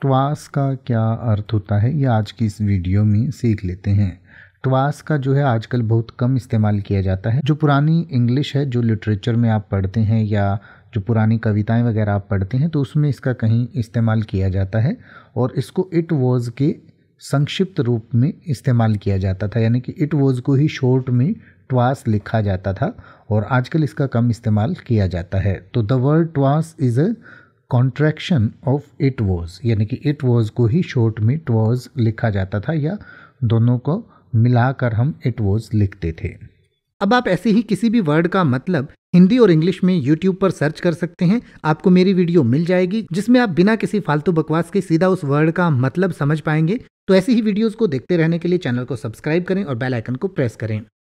ट्वास का क्या अर्थ होता है ये आज की इस वीडियो में सीख लेते हैं ट्वास का जो है आजकल बहुत कम इस्तेमाल किया जाता है जो पुरानी इंग्लिश है जो लिटरेचर में आप पढ़ते हैं या जो पुरानी कविताएं वगैरह आप पढ़ते हैं तो उसमें इसका कहीं इस्तेमाल किया जाता है और इसको इट वॉज के संक्षिप्त रूप में इस्तेमाल किया जाता था यानी कि इट वॉज को ही शॉर्ट में ट्वास लिखा जाता था और आजकल इसका कम इस्तेमाल किया जाता है तो the word ट्वास is a contraction of it was यानी कि इट वॉज को ही शॉर्ट में इट वॉज लिखा जाता था या दोनों को मिलाकर हम इट वॉज लिखते थे अब आप ऐसे ही किसी भी वर्ड का मतलब हिंदी और इंग्लिश में यूट्यूब पर सर्च कर सकते हैं आपको मेरी वीडियो मिल जाएगी जिसमें आप बिना किसी फालतू बकवास के सीधा उस वर्ड का मतलब समझ पाएंगे तो ऐसी ही वीडियोस को देखते रहने के लिए चैनल को सब्सक्राइब करें और बेल आइकन को प्रेस करें